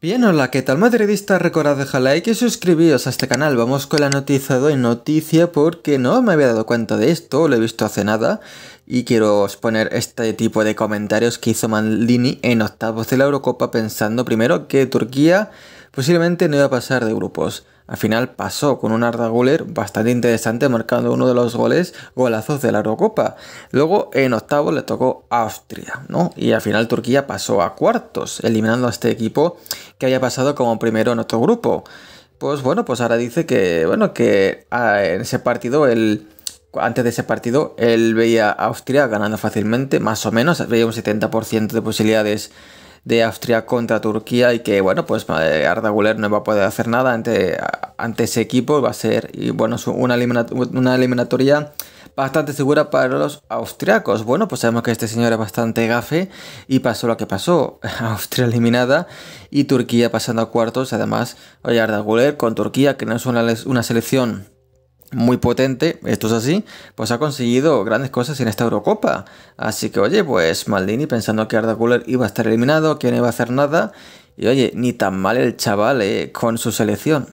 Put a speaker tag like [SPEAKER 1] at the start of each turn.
[SPEAKER 1] Bien, hola, ¿qué tal Madridista, Recordad dejar like y suscribiros a este canal. Vamos con la noticia de noticia porque no me había dado cuenta de esto, lo he visto hace nada y quiero exponer este tipo de comentarios que hizo Manlini en octavos de la Eurocopa pensando primero que Turquía posiblemente no iba a pasar de grupos. Al final pasó con un Arda Güler bastante interesante, marcando uno de los goles, golazos de la Eurocopa. Luego en octavo, le tocó Austria, ¿no? Y al final Turquía pasó a cuartos, eliminando a este equipo que había pasado como primero en otro grupo. Pues bueno, pues ahora dice que, bueno, que ah, en ese partido el antes de ese partido, él veía a Austria ganando fácilmente, más o menos, veía un 70% de posibilidades de Austria contra Turquía y que, bueno, pues eh, Arda Güler no va a poder hacer nada ante, ante ese equipo. Va a ser, y bueno, una, una eliminatoria bastante segura para los austriacos. Bueno, pues sabemos que este señor es bastante gafe y pasó lo que pasó. Austria eliminada y Turquía pasando a cuartos. Además, oye, Arda Güler con Turquía, que no es una selección muy potente, esto es así, pues ha conseguido grandes cosas en esta Eurocopa. Así que, oye, pues Maldini pensando que Arda Guller iba a estar eliminado, que no iba a hacer nada, y oye, ni tan mal el chaval eh, con su selección.